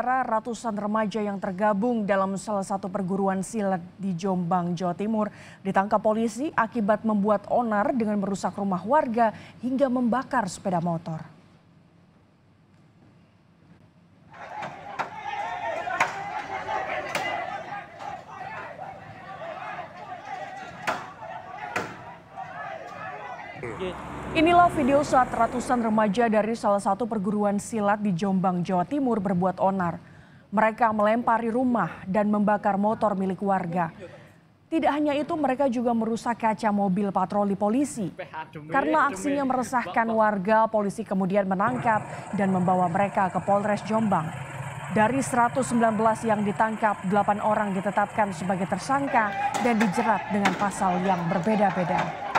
Para ratusan remaja yang tergabung dalam salah satu perguruan silat di Jombang, Jawa Timur ditangkap polisi akibat membuat onar dengan merusak rumah warga hingga membakar sepeda motor. Inilah video saat ratusan remaja dari salah satu perguruan silat di Jombang, Jawa Timur berbuat onar. Mereka melempari rumah dan membakar motor milik warga. Tidak hanya itu, mereka juga merusak kaca mobil patroli polisi. Karena aksinya meresahkan warga, polisi kemudian menangkap dan membawa mereka ke Polres Jombang. Dari 119 yang ditangkap, 8 orang ditetapkan sebagai tersangka dan dijerat dengan pasal yang berbeda-beda.